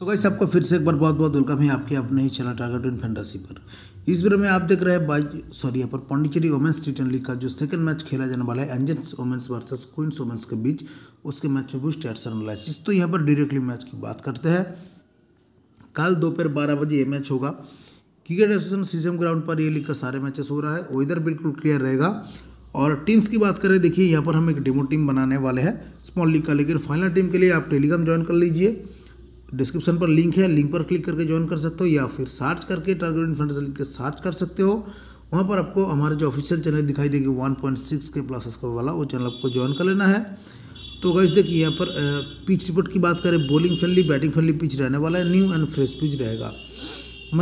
तो गाइस सबको फिर से एक बार बहुत बहुत वेलकम है आपके अपने ही चैनल टारगेट इन फैंटासी पर इस बार में आप देख रहे हैं बाई सॉरी यहाँ पर पांडिचेरी वोमेंस टी लीग का जो सेकंड मैच खेला जाने वाला है angels women's versus queens women's के बीच उसके मैच में बुस्ट एट्स एनालिसिस तो यहाँ पर डायरेक्टली मैच की बात करते हैं कल दोपहर बारह बजे ये मैच होगा क्रिकेट एसोसिएशन सीजम ग्राउंड पर ये लीग का सारे मैचेस हो रहा है वेदर बिल्कुल क्लियर रहेगा और टीम्स की बात करें देखिए यहाँ पर हम एक डेमो टीम बनाने वाले हैं स्मॉल लीग का लेकिन फाइनल टीम के लिए आप टेलीग्राम ज्वाइन कर लीजिए डिस्क्रिप्शन पर लिंक है लिंक पर क्लिक करके ज्वाइन कर सकते हो या फिर सर्च करके टारगेट इन्फॉर्मेशन लिख के सर्च कर सकते हो वहाँ पर आपको हमारे जो ऑफिशियल चैनल दिखाई देगी 1.6 के प्लस स्कोर वाला वो चैनल आपको ज्वाइन कर लेना है तो गाइज देखिए यहाँ पर पिच रिपोर्ट की बात करें bowling friendly batting friendly pitch रहने वाला है न्यू एंड फ्रेश पिच रहेगा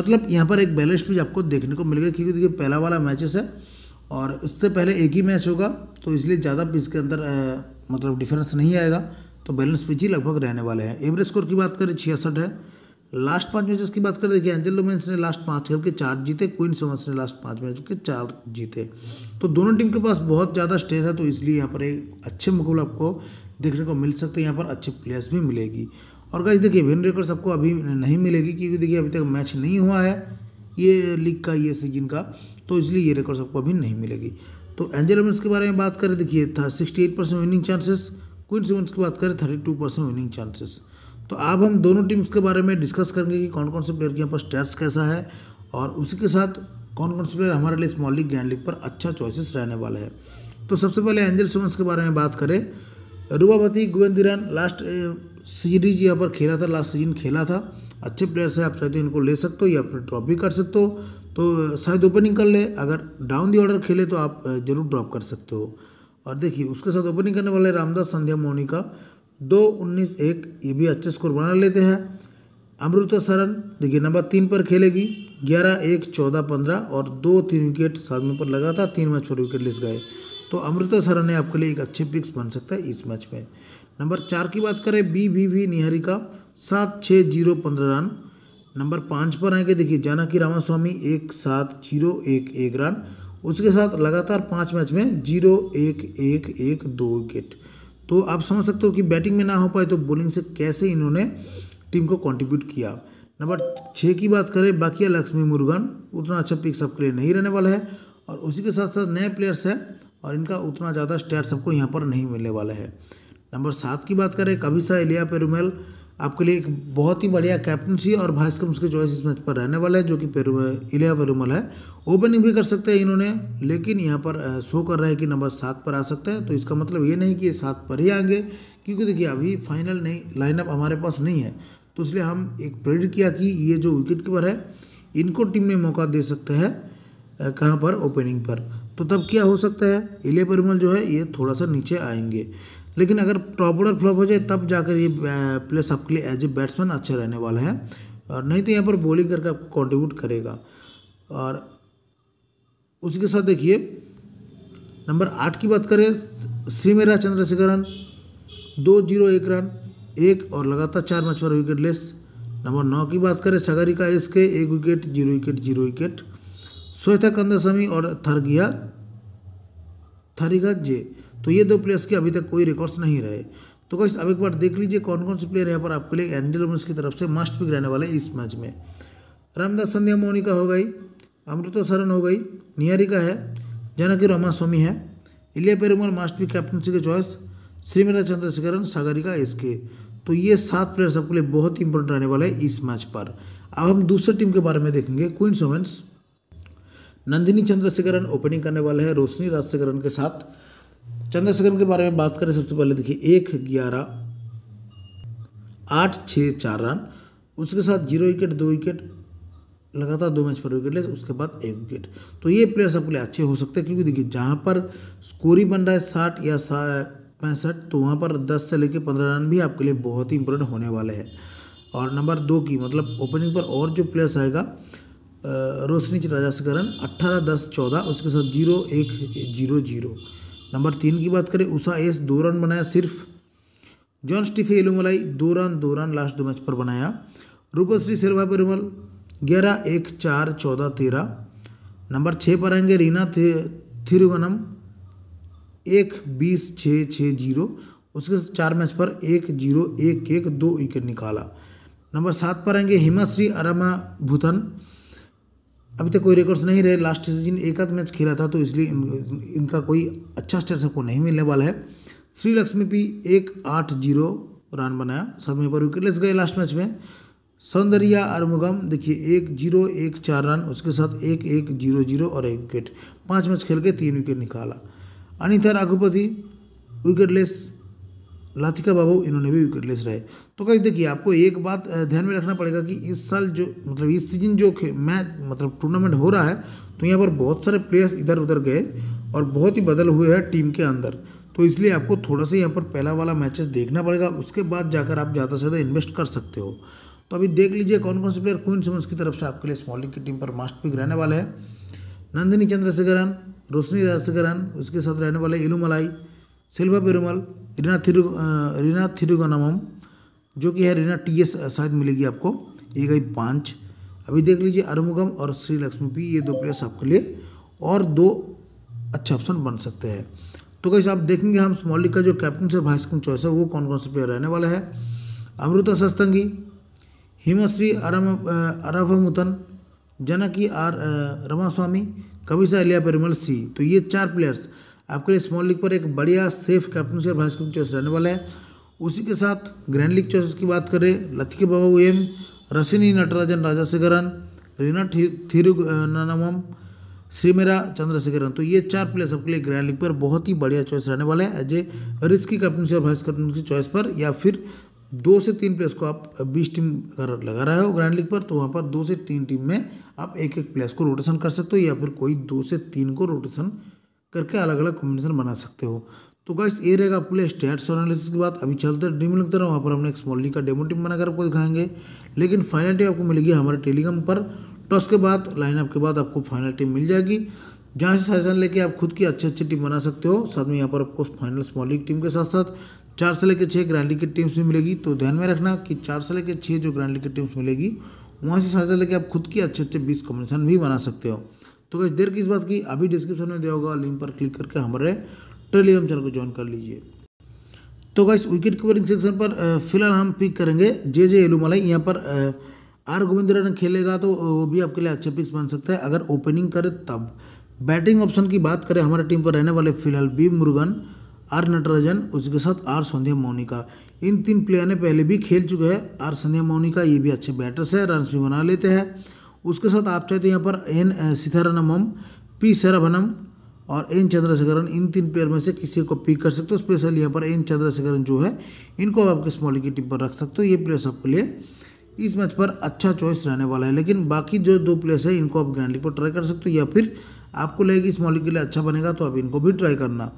मतलब यहाँ पर एक बैलेंस पिच आपको देखने को मिलेगा क्योंकि देखिए पहला वाला मैचेस है और उससे पहले एक ही मैच होगा तो इसलिए ज़्यादा पिच के अंदर मतलब डिफरेंस नहीं आएगा तो बैलेंस पीछे लगभग रहने वाले हैं एवरेज स्कोर की बात करें छियासठ है लास्ट पाँच मैचेस की बात करें देखिए एंजल लोमेंस ने लास्ट पाँच खेल के चार जीते क्वीन सोमस ने लास्ट पाँच मैच के चार जीते तो दोनों टीम के पास बहुत ज़्यादा स्टेज है तो इसलिए यहाँ पर एक अच्छे मुकाबला आपको देखने को मिल सकते हैं यहाँ पर अच्छे प्लेयर्स भी मिलेगी और गाइज देखिए विन रेकर आपको अभी नहीं मिलेगी क्योंकि देखिए अभी तक मैच नहीं हुआ है ये लीग का ये सीजन का तो इसलिए ये रिकॉर्ड्स आपको अभी नहीं मिलेगी तो एंजल लोमेंस के बारे में बात करें देखिए था sixty percent winning chances queens की बात करें thirty two percent winning chances तो अब हम दोनों टीम्स के बारे में डिस्कस करेंगे कि कौन कौन से प्लेयर के यहाँ पर स्टैट्स कैसा है और उसी के साथ कौन कौन से प्लेयर हमारे लिए स्मॉल लीग ग्रैंड लीग पर अच्छा चॉइसेस रहने वाला है तो सबसे पहले एंजल सुमन्स के बारे में बात करें रुबावती गुवेंदिरान लास्ट सीरीज यहाँ पर खेला था लास्ट सीजन खेला था अच्छे प्लेयर्स हैं आप चाहते हो तो इनको ले सकते हो या फिर ड्रॉप भी कर सकते हो तो शायद ओपनिंग कर ले अगर डाउन दी ऑर्डर खेले तो आप ज़रूर ड्रॉप कर सकते हो और देखिए उसके साथ ओपनिंग करने वाले रामदास संध्या मोनी का दो उन्नीस एक ये भी अच्छे स्कोर बना लेते हैं अमृता सरन देखिए नंबर तीन पर खेलेगी ग्यारह एक चौदह पंद्रह और दो तीन विकेट साथ में पर लगा था तीन मैच पर विकेट लिस्ट गए तो अमृता सरन ने आपके लिए एक अच्छे पिक्स बन सकता है इस मैच में नंबर चार की बात करें बी वी वी निहारिका सात छः जीरो पंद्रह रन नंबर पाँच पर आएंगे देखिए जानकी रामास्वामी एक सात जीरो एक एक रन उसके साथ लगातार पाँच मैच में जीरो एक एक एक दो विकेट तो आप समझ सकते हो कि बैटिंग में ना हो पाए तो बॉलिंग से कैसे इन्होंने टीम को कंट्रीब्यूट किया नंबर छः की बात करें बाकिया लक्ष्मी मुर्गन उतना अच्छा पिक सबके लिए नहीं रहने वाला है और उसी के साथ साथ नए प्लेयर्स हैं और इनका उतना ज़्यादा स्टैट सबको यहाँ पर नहीं मिलने वाला है नंबर सात की बात करें कबिसा एलिया पेरुमेल आपके लिए एक बहुत ही बढ़िया कैप्टनसी और भास्कर उसके चॉइस इस मैच पर रहने वाला है जो कि इलिया पेरूमल है ओपनिंग भी कर सकते हैं इन्होंने लेकिन यहाँ पर शो कर रहा है कि नंबर सात पर आ सकता है तो इसका मतलब ये नहीं कि ये सात पर ही आएंगे क्योंकि देखिए अभी फाइनल नहीं लाइनअप हमारे पास नहीं है तो इसलिए हम एक प्रेरित किया कि ये जो विकेट कीपर है इनको टीम में मौका दे सकते हैं कहाँ पर ओपनिंग पर तो तब क्या हो सकता है इलिया पेरूमल जो है ये थोड़ा सा नीचे आएंगे लेकिन अगर टॉप ऑर्डर फ्लॉप हो जाए तब जाकर ये प्लेस आपके लिए एज ए बैट्समैन अच्छा रहने वाला है और नहीं तो यहाँ पर बॉलिंग करके आपको कॉन्ट्रीब्यूट करेगा और उसके साथ देखिए नंबर आठ की बात करें श्रीमेरा चंद्रशेखरन दो जीरो एक रन एक और लगातार चार मैच पर विकेट लेस नंबर नौ की बात करें सगरिका एस के एक wicket zero wicket zero wicket Shweta Kandasamy और थरगिया थरिगा जे तो ये दो प्लेयर्स के अभी तक कोई रिकॉर्ड्स नहीं रहे तो कैसे अब एक बार देख लीजिए कौन कौन से प्लेयर यहाँ पर आपके लिए एंजल रोमन्स की तरफ से मस्ट पिक रहने वाले इस मैच में रामदास संध्या मोनिका हो गई अमृता शरण हो गई निहारिका है जानकी रोमा स्वामी है इलिया पेरुमल मास्ट पिक कैप्टनसी के चॉइस श्रीमिला चंद्रशेखरन सागरिका के तो ये सात प्लेयर्स आपके लिए बहुत इंपॉर्टेंट रहने वाले हैं इस मैच पर अब हम दूसरे टीम के बारे में देखेंगे queens women's Nandini Chandrasekharan opening करने वाले हैं रोशनी राजशेखरन के साथ चंद्रशेखर के बारे में बात करें सबसे पहले देखिए एक ग्यारह आठ छः चार रन उसके साथ जीरो विकेट दो विकेट लगातार दो मैच पर विकेट ले उसके बाद एक विकेट तो ये प्लेयर्स आपके लिए अच्छे हो सकते हैं क्योंकि देखिए जहाँ पर स्कोर ही बन रहा है साठ या पैंसठ तो वहाँ पर दस से लेकर पंद्रह रन भी आपके लिए बहुत ही इंपॉर्टेंट होने वाले हैं और नंबर दो की मतलब ओपनिंग पर और जो प्लेयर्स आएगा रोशनी राजाशकरण अट्ठारह दस चौदह उसके साथ जीरो एक जीरो जीरो नंबर तीन की बात करें उषा एस दो रन बनाया सिर्फ जॉन स्टीफे एलुमलाई दो रन दो रन लास्ट दो मैच पर बनाया रूपश्री शेरवा परिमल ग्यारह एक चार चौदह तेरह नंबर छः पर आएंगे रीना थे थिरुवनम एक बीस छः छः जीरो उसके चार मैच पर एक जीरो एक एक दो विकेट निकाला नंबर सात पर आएंगे हिमाश्री अरमा भूतन अभी तक कोई रिकॉर्ड्स नहीं रहे लास्ट सीजन एक आध मैच खेला था तो इसलिए इन, इनका कोई अच्छा स्टेट सबको नहीं मिलने वाला है श्री लक्ष्मी पी एक आठ जीरो रन बनाया में पर विकेटलेस गए लास्ट मैच में सौंदर्या अरमुगम देखिए एक जीरो एक चार रन उसके साथ एक एक जीरो जीरो और एक विकेट पाँच मैच खेल के तीन विकेट निकाला अनिता रघुपति विकेटलेस लाथिका बाबू इन्होंने भी लेस रहे तो कहीं देखिए आपको एक बात ध्यान में रखना पड़ेगा कि इस साल जो मतलब इस सीजन जो मैच मतलब टूर्नामेंट हो रहा है तो यहाँ पर बहुत सारे प्लेयर्स इधर उधर गए और बहुत ही बदल हुए हैं टीम के अंदर तो इसलिए आपको थोड़ा सा यहाँ पर पहला वाला मैचेस देखना पड़ेगा उसके बाद जाकर आप ज़्यादा से ज़्यादा इन्वेस्ट कर सकते हो तो अभी देख लीजिए कौन कौन से प्लेयर क्वीन सिमंस की तरफ से आपके लिए स्मॉलिंग की टीम पर मास्ट पिक रहने वाले हैं नंदिनी चंद्रशेखरन रोशनी राजशेखरन उसके साथ रहने वाले इलू मलाई सिल्वा पेरूमल रीना थिरु रीना थिरुगनम जो कि है रीना टी एस शायद मिलेगी आपको ये गई पाँच अभी देख लीजिए अरमुगम और श्री लक्ष्मी पी ये दो प्लेयर्स आपके लिए और दो अच्छे ऑप्शन बन सकते हैं तो कैसे आप देखेंगे हम स्मॉलिक का जो कैप्टन से वाइस कैप्टन चॉइस है वो कौन कौन से प्लेयर रहने वाला है अमृता सस्तंगी हिमाश्री अरम uh, अरफमुतन जनकी आर uh, रमास्वामी कविशा एलिया पेरमल सी तो ये चार प्लेयर्स आपके लिए स्मॉल लीग पर एक बढ़िया सेफ कैप्टन और भाजपा चॉइस रहने वाला है उसी के साथ ग्रैंड लीग चॉइस की बात करें लथके बाबा उम रसिनी नटराजन राजाशेखरन रीना थिरुनानम श्रीमेरा चंद्रशेखरन तो ये चार प्लेयर्स आपके लिए ग्रैंड लीग पर बहुत ही बढ़िया चॉइस रहने वाला है एज ए रिस्की कैप्टनसी और वाइस कैप्टन की चॉइस पर या फिर दो से तीन प्लेयर्स को आप बीस टीम अगर लगा रहे हो ग्रैंड लीग पर तो वहाँ पर दो से तीन टीम में आप एक एक प्लेयर्स को रोटेशन कर सकते हो या फिर कोई दो से तीन को रोटेशन करके अलग अलग कॉम्बिनेशन बना सकते हो तो गाइस ये रहेगा आपके लिए स्टैट्स और एनालिसिस के बाद अभी चलते हैं ड्रीम लिखते रहो वहाँ पर हमने एक स्मॉल लीग का डेमो टीम बनाकर आपको दिखाएंगे लेकिन फाइनल टीम आपको मिलेगी हमारे टेलीग्राम पर टॉस तो के बाद लाइनअप के बाद आपको फाइनल टीम मिल जाएगी जहाँ से सेशन लेके आप खुद की अच्छी अच्छी टीम बना सकते हो साथ में यहाँ पर आपको फाइनल स्मॉल लीग टीम के साथ साथ चार से लेकर छः ग्रैंड लीग की टीम्स भी मिलेगी तो ध्यान में रखना कि चार से लेकर छः जो ग्रैंड लीग की टीम्स मिलेगी वहाँ से सेशन लेके आप खुद की अच्छे अच्छे बीस कॉम्बिनेशन भी बना सकते हो तो कैसे देर किस बात की अभी डिस्क्रिप्शन में दिया होगा लिंक पर क्लिक करके हमारे टेलीग्राम चैनल को ज्वाइन कर लीजिए तो गाइस विकेट कीपरिंग सेक्शन पर फिलहाल हम पिक करेंगे जे जे मलाई यहाँ पर आर रन खेलेगा तो वो भी आपके लिए अच्छा पिक्स बन सकता है अगर ओपनिंग करे तब बैटिंग ऑप्शन की बात करें हमारे टीम पर रहने वाले फिलहाल बी मुर्गन आर नटराजन उसके साथ आर संध्या मोनिका इन तीन प्लेयर ने पहले भी खेल चुके हैं आर संध्या मोनिका ये भी अच्छे बैटर्स है रन भी बना लेते हैं उसके साथ आप चाहे तो यहाँ पर एन सिथारनमम पी सरभनम और एन चंद्रशेखरन इन तीन पेयर में से किसी को पिक कर सकते हो स्पेशल यहाँ पर एन चंद्रशेखरन जो है इनको आप आपके स्मॉली की टीम पर रख सकते हो ये प्लेयर सबके लिए इस मैच पर अच्छा चॉइस रहने वाला है लेकिन बाकी जो दो प्लेयर्स है इनको आप ग्रैंड लीग पर ट्राई कर सकते हो या फिर आपको लगेगी इस मॉलिक के लिए अच्छा बनेगा तो आप इनको भी ट्राई करना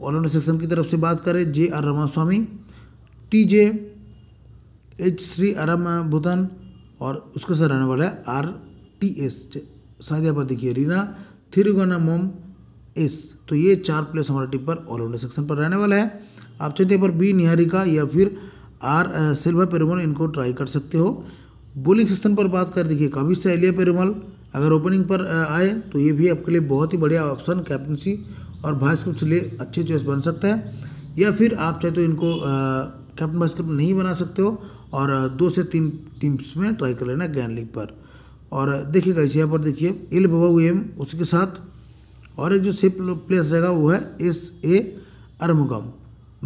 ऑलराउंडर सेक्शन की तरफ से बात करें J R Ramaswamy T J H Sri आराम भूतान और उसके साथ रहने वाला है आर टी एस शायद देखिए रीना थिरुगनामोम एस तो ये चार प्लेस हमारे टीम पर ऑल सेक्शन पर रहने वाला है आप चाहते हैं पर बी निहारिका या फिर आर सिल्वा पेरुमल इनको ट्राई कर सकते हो बोलिंग सिस्टम पर बात कर देखिए काविश से एलिया पेरुमल अगर ओपनिंग पर आए तो ये भी आपके लिए बहुत ही बढ़िया ऑप्शन कैप्टनसी और भाई स्क्रिप्ट लिए अच्छे चॉइस बन सकता है या फिर आप चाहे तो इनको कैप्टन भाई स्क्रिप्ट नहीं बना सकते हो और दो से तीन टीम्स में ट्राई कर लेना गैन लीग पर और देखिएगा इस यहाँ पर देखिए एल बबा एम उसके साथ और एक जो सेफ प्लेस रहेगा वो है एस ए अरमुगम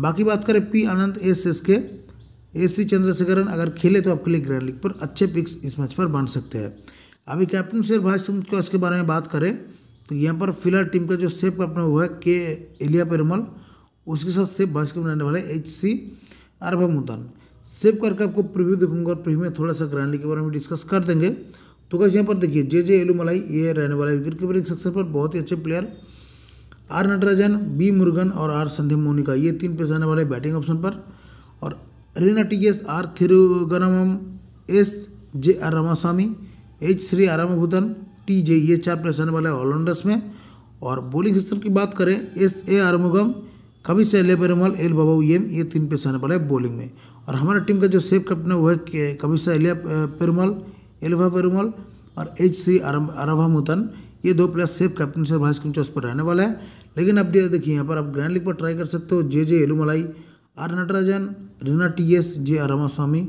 बाकी बात करें P Ananth S S K S C Chandrasekharan अगर खेले तो आपके लिए ग्रैंड लीग पर अच्छे पिक्स इस मैच पर बन सकते हैं अभी कैप्टन शेर भाई सिंह के इसके बारे में बात करें तो यहाँ पर फिलहाल टीम का जो सेफ कैप्टन हुआ है के एलिया पेरमल उसके साथ सेफ भाई कैप्टन रहने वाले एच सी अरभमुदन सेव करके आपको प्रीव्यू दिखूंगा और प्रीव्यू में थोड़ा सा ग्रैंडली के बारे में डिस्कस कर देंगे तो कैसे यहाँ पर देखिए जे जे एलू मलाई ये रहने वाला विकेट कीपरिंग सेक्शन पर बहुत ही अच्छे player R Natarajan B Murugan और आर संध्या मोनिका ये तीन प्लेयर्स आने वाले बैटिंग ऑप्शन पर और Reena T S R Thirugnanam S J R Ramaswamy H Sri आरामभूतन टी जे ये चार प्लेस आने वाले ऑलराउंडर्स में और बॉलिंग स्तर की बात करें एस ए आरमुगम कभी से एलिया एल बबाउन ये तीन पेस आने वाला है बॉलिंग में और हमारा टीम का जो सेफ कैप्टन है वो है कभी से एलिया पेरुमल एल्वा पेरुमल और एच सी अरभा मुतन ये दो प्लेयर सेफ कैप्टन से वाइस किंग चौस पर रहने वाला है लेकिन अब देखिए यहाँ पर आप ग्रैंड लीग पर ट्राई कर सकते हो J J Elumalai R Natarajan Reena T S J Swami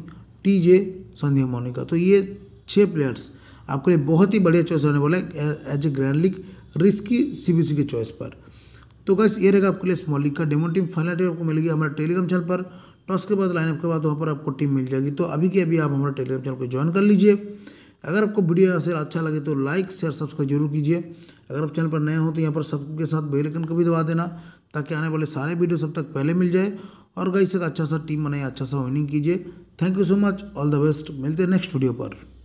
T J Sandhya Monica तो ये छः प्लेयर्स आपके लिए बहुत ही बढ़िया चॉइस रहने वाला है as a grand league risky C के चॉइस पर तो गैस ये रहेगा आपके लिए स्मॉल लीग का डेमो टीम फाइनल टीम आपको मिलेगी हमारे टेलीग्राम चैनल पर टॉस के बाद लाइनअप के बाद वहाँ पर आपको टीम मिल जाएगी तो अभी के अभी आप हमारे टेलीग्राम चैनल को ज्वाइन कर लीजिए अगर आपको वीडियो से अच्छा लगे तो लाइक शेयर सब्सक्राइब जरूर कीजिए अगर आप चैनल पर नए हो तो यहाँ पर सबके साथ बेलकन को भी दबा देना ताकि आने वाले सारे वीडियो सब तक पहले मिल जाए और गई से अच्छा सा टीम बनाए अच्छा सा विनिंग कीजिए thank you so much all the best मिलते हैं नेक्स्ट वीडियो पर